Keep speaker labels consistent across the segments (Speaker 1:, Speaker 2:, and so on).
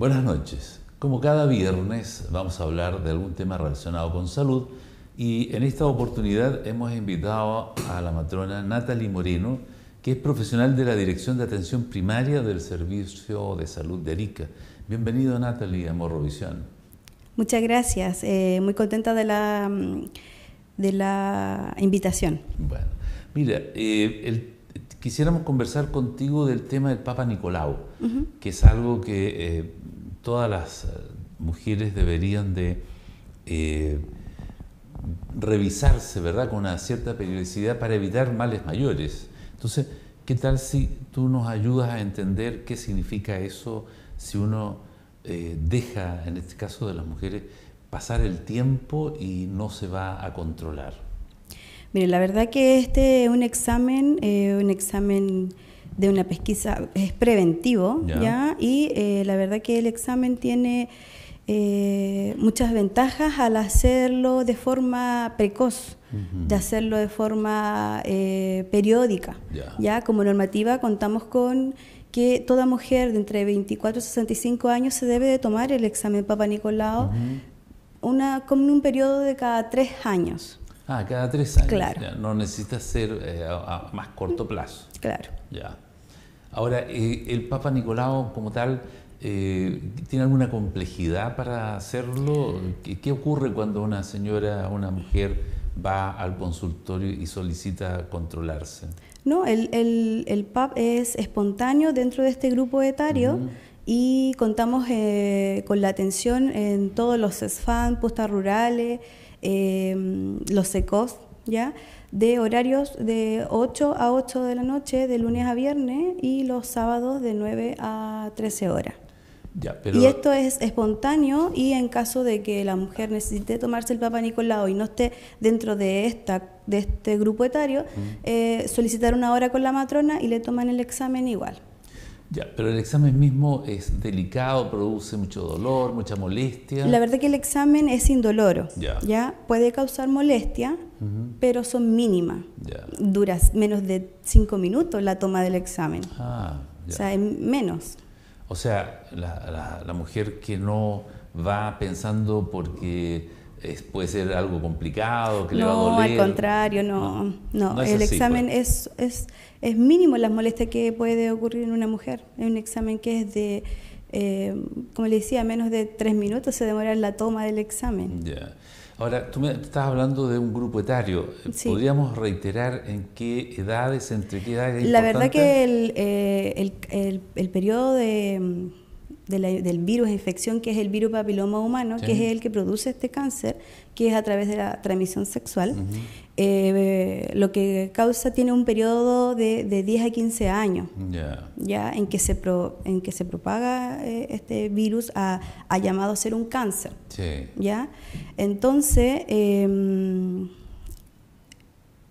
Speaker 1: Buenas noches. Como cada viernes vamos a hablar de algún tema relacionado con salud y en esta oportunidad hemos invitado a la matrona Natalie Moreno, que es profesional de la Dirección de Atención Primaria del Servicio de Salud de Arica. Bienvenido Natalie a Morrovisión.
Speaker 2: Muchas gracias, eh, muy contenta de la, de la invitación.
Speaker 1: Bueno, mira, eh, quisiéramos conversar contigo del tema del Papa Nicolau, que es algo que eh, todas las eh, mujeres deberían de eh, revisarse, ¿verdad?, con una cierta periodicidad para evitar males mayores. Entonces, ¿qué tal si tú nos ayudas a entender qué significa eso si uno eh, deja, en este caso de las mujeres, pasar el tiempo y no se va a controlar?
Speaker 2: Mire, la verdad que este es un examen, un examen de una pesquisa, es preventivo, ¿ya? Y eh, la verdad que el examen tiene eh, muchas ventajas al hacerlo de forma precoz, de hacerlo de forma eh, periódica, ¿ya? Como normativa contamos con que toda mujer de entre 24 y 65 años se debe de tomar el examen Papa Nicolau con una, un periodo de cada tres años.
Speaker 1: Ah, cada tres años. Claro. no necesita ser a, a, más corto plazo. Claro. Ya. Ahora, eh, el Papa Nicolau como tal... Eh, ¿Tiene alguna complejidad para hacerlo? ¿Qué, ocurre cuando una señora, una mujer va al consultorio y solicita controlarse?
Speaker 2: No, el, el, PAP es espontáneo dentro de este grupo etario. Y contamos eh, con la atención en todos los SFAN, postas rurales, los SECOS, e ¿ya? de horarios de 8 a 8 de la noche, de lunes a viernes, y los sábados de 9 a 13 horas. Y esto es espontáneo y en caso de que la mujer necesite tomarse el Papa Nicolau y no esté dentro de esta de este grupo etario, eh, solicitar una hora con la matrona y le toman el examen igual.
Speaker 1: Ya, pero el examen mismo es delicado, produce mucho dolor, mucha molestia. La verdad
Speaker 2: que el examen es indoloro. Ya. Puede causar molestia, pero son mínimas. Dura menos de cinco minutos la toma del examen. Ah, ya. O sea, es menos.
Speaker 1: O sea, la, mujer que no va pensando porque puede ser algo complicado, que le va a doler. No, al
Speaker 2: contrario, no. no, el examen pues. es, es es mínimo las molestias que puede ocurrir en una mujer. Es un examen que es de, eh, como le decía, menos de tres minutos se demora en la toma del examen.
Speaker 1: ya Ahora, tú me estás hablando de un grupo etario. ¿Podríamos reiterar en qué edades, entre qué edades? la verdad que
Speaker 2: eh, el, el, periodo de, del virus de infección, que es el virus papiloma humano, que es el que produce este cáncer, que es a través de la transmisión sexual, eh, lo que causa tiene un periodo de, de 10 a 15 años, ya en que se, en que se propaga eh, este virus a, a, llamado ser un cáncer. Sí. ¿ya? Entonces, em,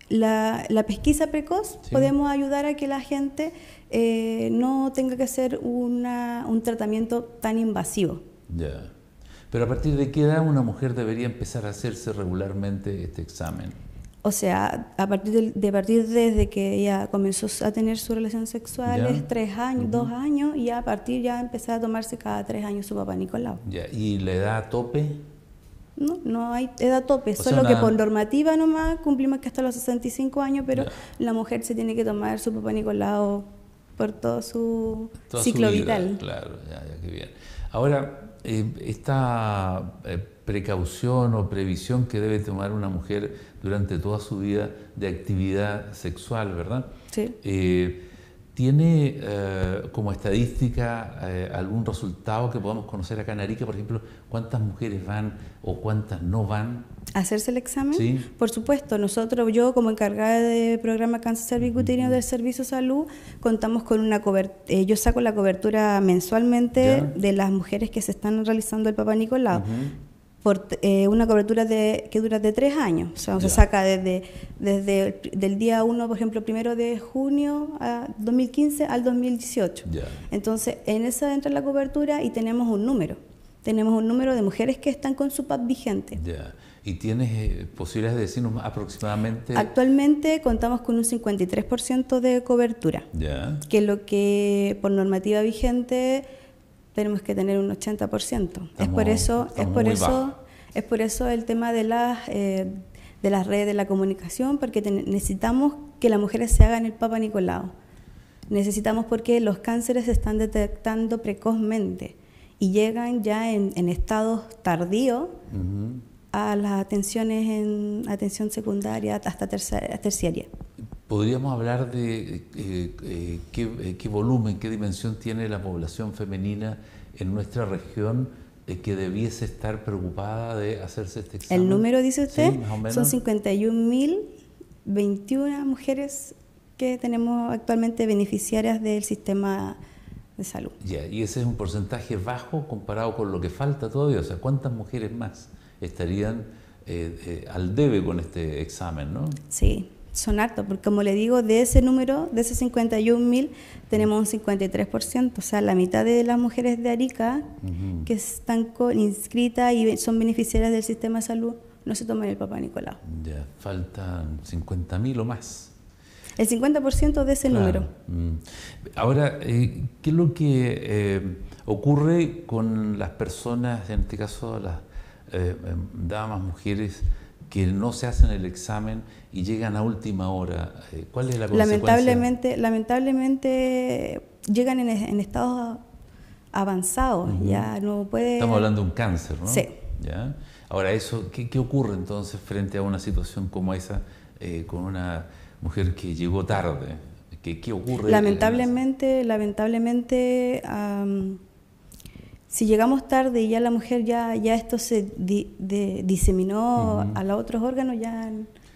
Speaker 2: la, la, pesquisa precoz podemos ayudar a que la gente eh, no tenga que hacer una, un tratamiento tan invasivo.
Speaker 1: Yeah. Pero a partir de qué edad una mujer debería empezar a hacerse regularmente este examen?
Speaker 2: O sea, a partir de, partir desde que ella comenzó a tener su relación sexual, es tres años, dos años, y a partir ya empezar a tomarse cada tres años su papá Nicolau.
Speaker 1: ¿Y la edad tope?
Speaker 2: No, no hay edad tope, solo que por normativa nomás cumplimos que hasta los 65 años, pero la mujer se tiene que tomar su papá Nicolau por todo su ciclo vital.
Speaker 1: Claro, ya, ya, qué bien. Ahora, eh, esta eh, precaución o previsión que debe tomar una mujer durante toda su vida de actividad sexual, ¿verdad? Sí. Eh, ¿Tiene como estadística algún resultado que podamos conocer acá en Arica? Por ejemplo, ¿cuántas mujeres van o cuántas no van?
Speaker 2: ¿Hacerse el examen? Sí. Por supuesto, nosotros, yo como encargada de programa cáncer cervicutíneo del Servicio Salud, contamos con una cobertura, eh, yo saco la cobertura mensualmente de las mujeres que se están realizando el Papa Nicolau. Por, eh, una cobertura de, que dura de tres años. O sea, se saca desde, desde el del día 1, por ejemplo, primero de junio a 2015 al 2018. Entonces, en esa entra la cobertura y tenemos un número tenemos un número de mujeres que están con su PAP vigente.
Speaker 1: ¿Y tienes eh, posibilidades de decirnos aproximadamente?
Speaker 2: Actualmente contamos con un 53% de cobertura, ya. que lo que por normativa vigente tenemos que tener un 80%. es por eso, es por eso, es por eso el tema de las eh, de las redes de la comunicación, porque necesitamos que las mujeres se hagan el Papa Nicolau. Necesitamos porque los cánceres se están detectando precozmente y llegan ya en, estados tardíos a las atenciones en atención secundaria hasta terciaria.
Speaker 1: ¿Podríamos hablar de eh, eh, eh, qué, volumen, qué dimensión tiene la población femenina en nuestra región que debiese estar preocupada de hacerse este examen? El número, dice usted, son
Speaker 2: 51.021 mujeres que tenemos actualmente beneficiarias del sistema salud.
Speaker 1: Ya, y ese es un porcentaje bajo comparado con lo que falta todavía. O sea, ¿cuántas mujeres más estarían eh, eh, al debe con este examen, no? Sí,
Speaker 2: son hartos, porque como le digo, de ese número, de ese 51.000, tenemos un 53%, o sea, la mitad de las mujeres de Arica que están con, inscritas y son beneficiarias del sistema de salud no se toman el papá Nicolau.
Speaker 1: Ya, faltan 50.000 o más
Speaker 2: el 50% de ese número.
Speaker 1: Mm. Ahora, eh, ¿qué es lo que eh, ocurre con las personas, en este caso las eh, em, damas, mujeres, que no se hacen el examen y llegan a última hora? ¿Cuál es la consecuencia?
Speaker 2: Lamentablemente llegan en, estados avanzados, ya no puede... Estamos
Speaker 1: hablando de un cáncer, ¿no? Sí. Ahora, eso, ¿qué, ocurre entonces frente a una situación como esa con una mujer que llegó tarde. ¿Qué, qué ocurre? Lamentablemente,
Speaker 2: lamentablemente, si llegamos tarde y ya la mujer, ya, ya esto se diseminó a los otros órganos, ya...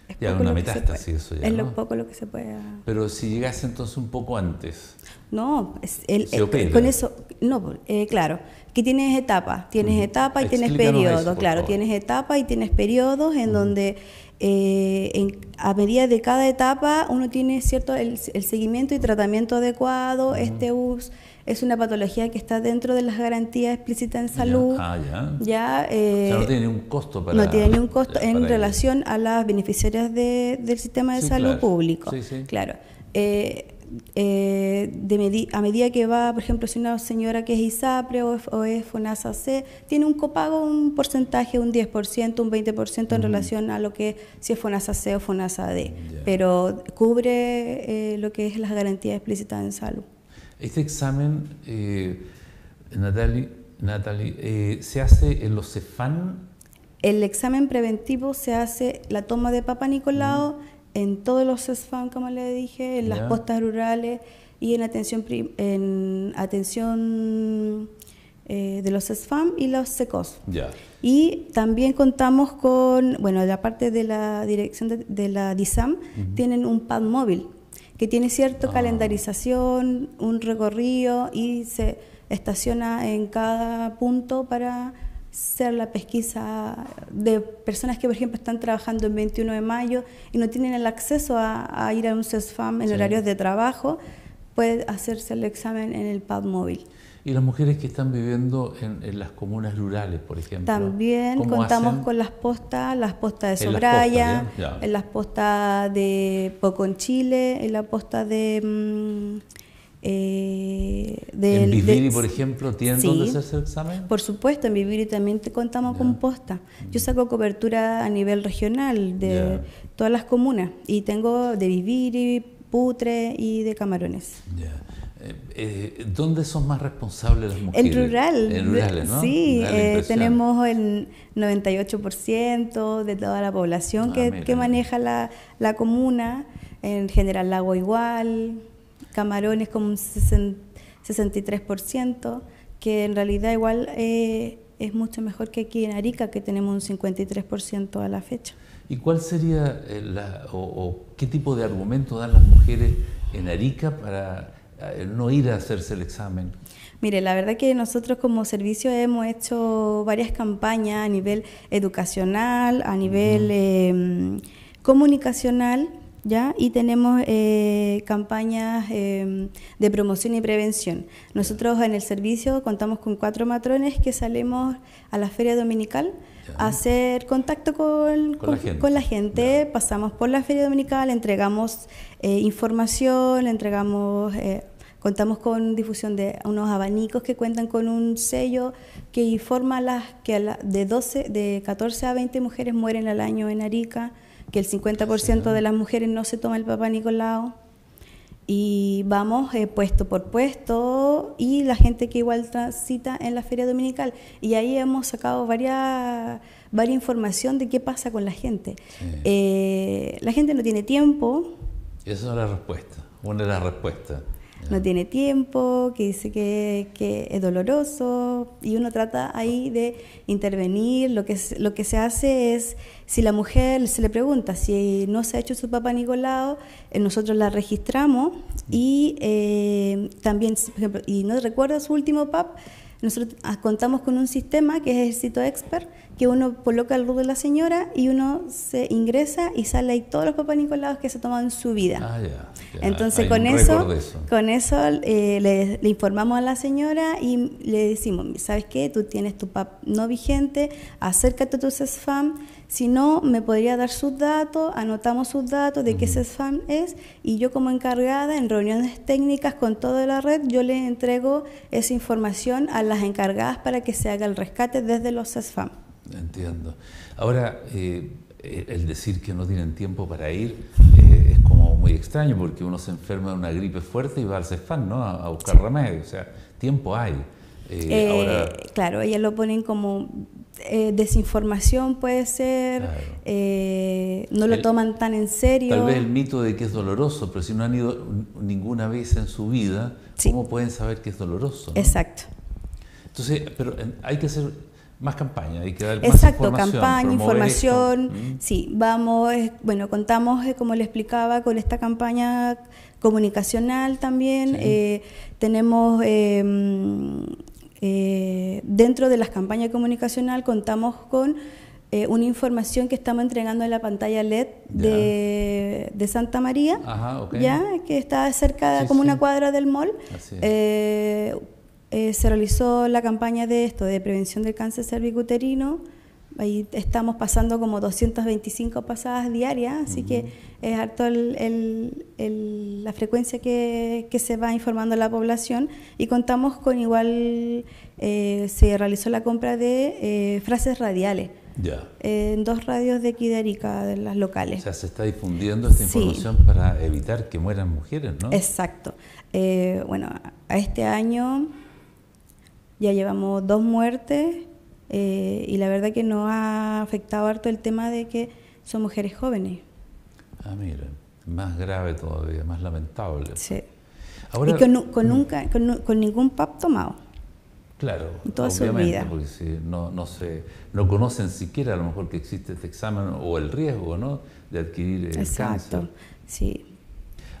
Speaker 2: Es ya una metástasis eso ya. Es lo poco lo que se puede. Ah.
Speaker 1: Pero si llegase entonces un poco antes.
Speaker 2: No, eh, con eso, no, pues, eh, claro, que tienes etapas, tienes etapa etapas y tienes periodos, claro, tienes etapas y tienes periodos en donde eh, a medida de cada etapa uno tiene cierto el, seguimiento y tratamiento adecuado. Este US es una patología que está dentro de las garantías explícitas en salud. Ah, ya, eh, no
Speaker 1: tiene un costo No tiene costo eh, en relación
Speaker 2: a las beneficiarias del sistema de salud público. Claro. Eh, eh, de a medida que va, por ejemplo, si una señora que es ISAPRE o, o es FONASA C, tiene un copago, un porcentaje, un 10%, un 20% en relación a lo que si es FONASA C o FONASA D, pero cubre eh, lo que es las garantías explícitas en salud.
Speaker 1: Este examen, eh, Natalie, Natalie ¿se hace en los CEFAN?
Speaker 2: El examen preventivo se hace la toma de Papa Nicolau en todos los Sfam, como le dije, en las costas postas rurales y en atención, en atención eh, de los SFAM y los SECOS. Y también contamos con, bueno, la parte de la dirección de, la DISAM, tienen un pad móvil que tiene cierta ah. calendarización, un recorrido y se estaciona en cada punto para ser la pesquisa de personas que, por ejemplo, están trabajando el 21 de mayo y no tienen el acceso a, ir a un SESFAM en horarios de trabajo, puede hacerse el examen en el PAD móvil.
Speaker 1: ¿Y las mujeres que están viviendo en, las comunas rurales, por ejemplo? También contamos con
Speaker 2: las postas, las postas de Sobraya, ¿eh? en las postas, de Poconchile, en la posta de... Mm, eh, ¿En Viviri, por ejemplo, tienen donde hacerse el examen? Por supuesto, en Viviri también te contamos con posta. Yo saco cobertura a nivel regional de todas las comunas y tengo de Viviri, Putre y de Camarones.
Speaker 1: Eh, eh, ¿Dónde son más responsables las mujeres? En rural. Sí, eh, tenemos
Speaker 2: el 98% de toda la población ah, que, maneja la, la comuna, en General Lago igual camarones como un 63%, que en realidad igual eh, es mucho mejor que aquí en Arica, que tenemos un 53% a la
Speaker 1: fecha. ¿Y cuál sería eh, o, qué tipo de argumento dan las mujeres en Arica para eh, no ir a hacerse el examen?
Speaker 2: Mire, la verdad que nosotros como servicio hemos hecho varias campañas a nivel educacional, a nivel em, comunicacional ¿ya? Y tenemos eh, campañas eh, de promoción y prevención. Nosotros en el servicio contamos con cuatro matrones que salimos a la feria dominical a hacer contacto con, la gente, pasamos por la feria dominical, entregamos eh, información, entregamos... Contamos con difusión de unos abanicos que cuentan con un sello que informa las que de de 14 a 20 mujeres mueren al año en Arica que el 50% de las mujeres no se toma el papá Nicolau. Y vamos eh, puesto por puesto y la gente que igual transita en la feria dominical. Y ahí hemos sacado varias, varias información de qué pasa con la gente. Eh, la gente no tiene tiempo.
Speaker 1: Esa es la respuesta, una de las respuestas
Speaker 2: no tiene tiempo, que dice que, es doloroso, y uno trata ahí de intervenir. Lo que, lo que se hace es, si la mujer se le pregunta si no se ha hecho su papá Nicolau, eh, nosotros la registramos y eh, también, por ejemplo, y no recuerda su último PAP, nosotros ah, contamos con un sistema que es el Expert, que uno coloca el ruido de la señora y uno se ingresa y sale ahí todos los papas que se toman en su vida. Ah, ya. Entonces con eso, con eso eh, le, informamos a la señora y le decimos, ¿sabes qué? Tú tienes tu PAP no vigente, acércate a tu CESFAM, si no, me podría dar sus datos, anotamos sus datos de qué e SESFAM es y yo como encargada en reuniones técnicas con toda la red, yo le entrego esa información a las encargadas para que se haga el rescate desde los e SESFAM.
Speaker 1: Entiendo. Ahora, eh, el decir que no tienen tiempo para ir eh, es como muy extraño porque uno se enferma de una gripe fuerte y va al CEFAN ¿no? a, buscar remedio. O sea, tiempo hay. Eh,
Speaker 2: claro, ellas lo ponen como desinformación puede ser, no lo toman tan en serio. Tal vez el
Speaker 1: mito de que es doloroso, pero si no han ido ninguna vez en su vida, ¿cómo pueden saber que es doloroso? Exacto. Entonces, pero hay que hacer más campaña, hay que dar más Exacto, campaña, información. Mm.
Speaker 2: Sí, vamos, eh, bueno, contamos, eh, como le explicaba, con esta campaña comunicacional también. Eh, tenemos. Em, dentro de las campañas comunicacional contamos con una información que estamos entregando en la pantalla LED de, de Santa María,
Speaker 1: Ajá, okay. ya
Speaker 2: que está cerca, como una cuadra del mall, eh, se realizó la campaña de esto, de prevención del cáncer cervicuterino. Ahí estamos pasando como 225 pasadas diarias, así que es harto la frecuencia que, se va informando la población. Y contamos con igual, eh, se realizó la compra de eh, frases radiales. En dos radios de Quiderica, de las locales. O sea,
Speaker 1: se está difundiendo esta información para evitar que mueran mujeres, ¿no?
Speaker 2: Exacto. bueno, a este año ya llevamos dos muertes eh, y la verdad que no ha afectado harto el tema de que son mujeres jóvenes.
Speaker 1: Ah, mira, más grave todavía, más lamentable. Sí. y con,
Speaker 2: nunca, con, ningún PAP tomado.
Speaker 1: Claro, toda obviamente, su vida. porque no, se, no conocen siquiera a lo mejor que existe este examen o el riesgo ¿no? de adquirir el Exacto, sí.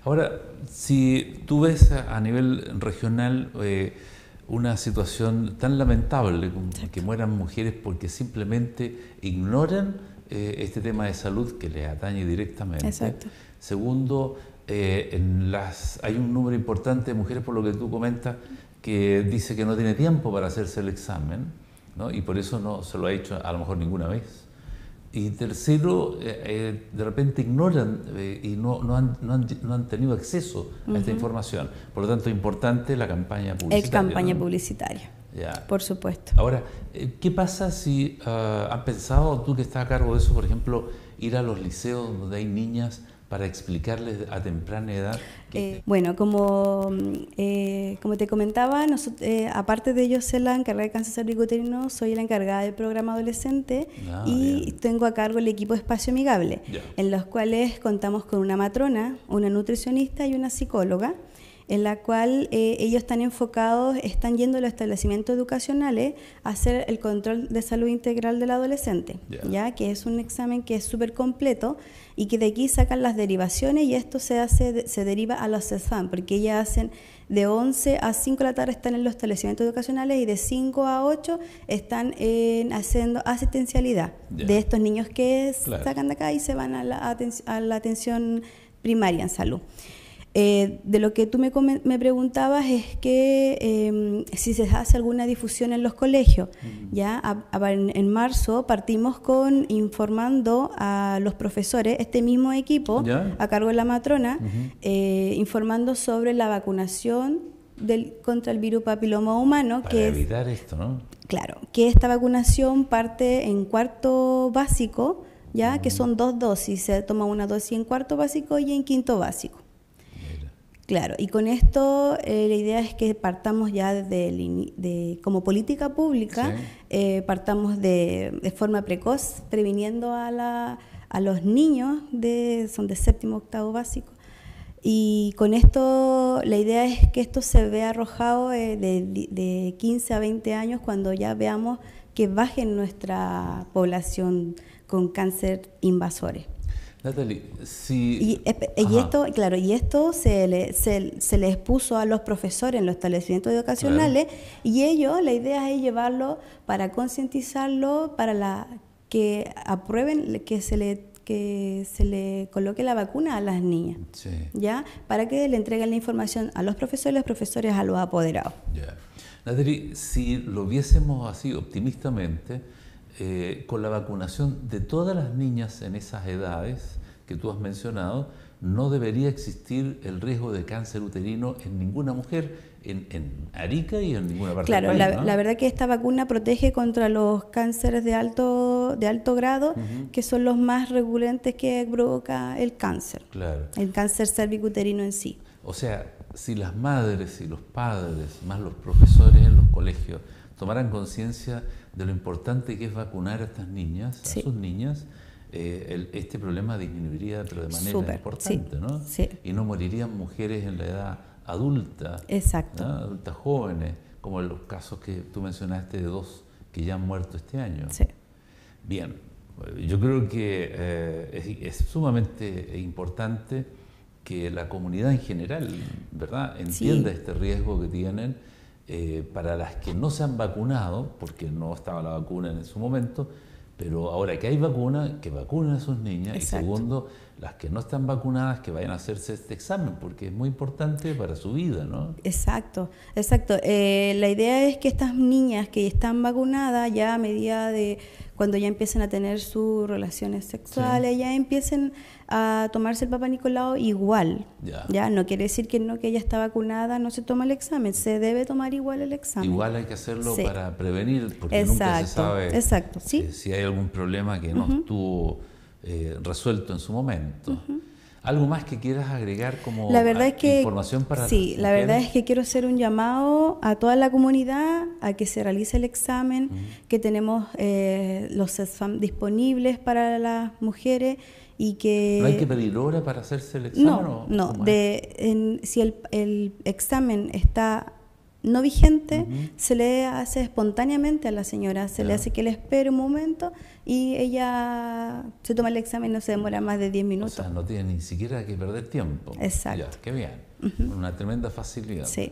Speaker 1: Ahora, si tú ves a nivel regional... Eh, una situación tan lamentable, que mueran mujeres porque simplemente ignoran eh, este tema de salud que les atañe directamente. Segundo, eh, hay un número importante de mujeres, por lo que tú comentas, que dice que no tiene tiempo para hacerse el examen, y por eso no se lo ha hecho a lo mejor ninguna vez. Y tercero, eh, eh, de repente ignoran eh, y no, han, tenido acceso a esta información. Por lo tanto, es importante la campaña publicitaria. Es campaña
Speaker 2: publicitaria. Por supuesto.
Speaker 1: Ahora, ¿qué pasa si uh, pensado tú que estás a cargo de eso, por ejemplo, ir a los liceos donde hay niñas para explicarles a temprana edad?
Speaker 2: Eh, bueno, como, mm, eh, como te comentaba, eh, aparte de yo ser la encargada de cáncer cervicuterino, soy la encargada del programa adolescente ah, y tengo a cargo el equipo de Espacio Amigable, en los cuales contamos con una matrona, una nutricionista y una psicóloga en la cual eh, ellos están enfocados, están yendo a los establecimientos educacionales a hacer el control de salud integral del adolescente, ya que es un examen que es súper completo y que de aquí sacan las derivaciones y esto se hace se deriva a los CESFAM, porque ellas hacen de 11 a 5 de la tarde están en los establecimientos educacionales y de 5 a 8 están haciendo asistencialidad de estos niños que sacan de acá y se van a la atención primaria en salud. Eh, de lo que tú me, preguntabas es que em, si se hace alguna difusión en los colegios. Ya en, marzo partimos con informando a los profesores, este mismo equipo a cargo de la matrona, eh, informando sobre la vacunación del, contra el virus papiloma humano. Para que
Speaker 1: evitar esto, ¿no?
Speaker 2: Claro, que esta vacunación parte en cuarto básico, ya que son dos dosis, se toma una dosis en cuarto básico y en quinto básico. Claro, y con esto eh, la idea es que partamos ya como política pública, eh, partamos de, forma precoz, previniendo a, los niños, de, son de séptimo, octavo básico, y con esto la idea es que esto se vea arrojado eh, de, de 15 a 20 años cuando ya veamos que baje nuestra población con cáncer invasores.
Speaker 1: Natalie, si... Y, eh, esto,
Speaker 2: claro, y esto se, le, se, a los profesores en los establecimientos educacionales y ellos, la idea es llevarlo para concientizarlo, para la, que aprueben, que se le que se le coloque la vacuna a las niñas, ¿ya? Para que le entreguen la información a los profesores, los profesores a los apoderados.
Speaker 1: Natalie, si lo viésemos así optimistamente, eh, con la vacunación de todas las niñas en esas edades que tú has mencionado, no debería existir el riesgo de cáncer uterino en ninguna mujer, en, Arica y en ninguna parte del país. Claro, la verdad
Speaker 2: que esta vacuna protege contra los cánceres de alto, de alto grado, que son los más regulantes que provoca el cáncer. El cáncer cervicuterino en sí.
Speaker 1: O sea, si las madres y los padres, más los profesores en los colegios, tomaran conciencia de lo importante que es vacunar a estas niñas, a sus niñas, eh, este problema disminuiría de manera importante, ¿no? Y no morirían mujeres en la edad adulta, adultas jóvenes, como los casos que tú mencionaste de dos que ya han muerto este año. Bien, yo creo que eh, es, sumamente importante que la comunidad en general, ¿verdad?, entienda este riesgo que tienen eh, para las que no se han vacunado, porque no estaba la vacuna en su momento, pero ahora que hay vacuna, que vacunen a sus niñas. Y segundo, las que no están vacunadas que vayan a hacerse este examen, porque es muy importante para su vida, ¿no?
Speaker 2: Exacto, exacto. Eh, la idea es que estas niñas que están vacunadas ya a medida de cuando ya empiecen a tener sus relaciones sexuales, ya empiecen a tomarse el Papa Nicolau igual. Ya. no quiere decir que no que ella está vacunada no se toma el examen, se debe tomar igual el examen.
Speaker 1: Igual hay que hacerlo para prevenir, porque nunca se sabe exacto, ¿sí? si hay algún problema que no estuvo eh, resuelto en su momento. ¿Algo más que quieras agregar como la verdad es que, información para Sí, la verdad es que
Speaker 2: quiero hacer un llamado a toda la comunidad a que se realice el examen, que tenemos eh, los SESFAM disponibles para las mujeres y que... ¿No hay que pedir
Speaker 1: hora para hacerse el examen? No, no.
Speaker 2: De, si el, el examen está no vigente, se le hace espontáneamente a la señora, se le hace que le espere un momento y ella se toma el examen, no se demora más de 10 minutos. O
Speaker 1: sea, no tiene ni siquiera que perder tiempo. Exacto. qué bien. Una tremenda facilidad. Sí.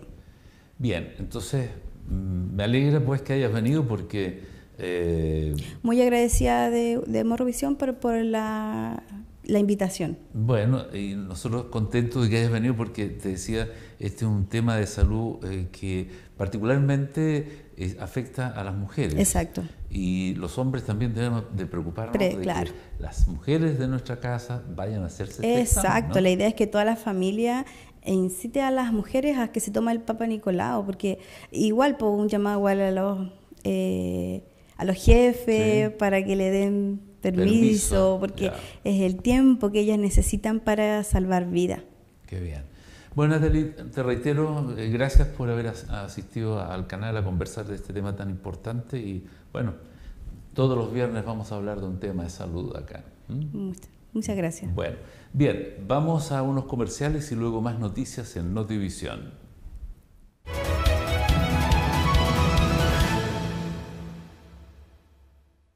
Speaker 1: Bien, entonces mm, me alegra pues que hayas venido porque... Eh,
Speaker 2: Muy agradecida de, de Morrovisión por la la invitación.
Speaker 1: Bueno, y nosotros contentos de que hayas venido porque te decía, este es un tema de salud eh, que particularmente eh, afecta a las mujeres. Exacto. Y los hombres también debemos de preocuparnos de que las mujeres de nuestra casa vayan a hacerse Exacto, la idea
Speaker 2: es que toda la familia incite a las mujeres a que se tome el Papa Nicolau, porque igual por un llamado igual a los eh, a los jefes para que le den permiso, porque es el tiempo que ellas necesitan para salvar vida.
Speaker 1: Qué bien. Bueno, Natalie, te reitero, eh, gracias por haber asistido al canal a conversar de este tema tan importante y bueno, todos los viernes vamos a hablar de un tema de salud acá. Muchas, gracias. Bueno, bien, vamos a unos comerciales y luego más noticias en Notivision.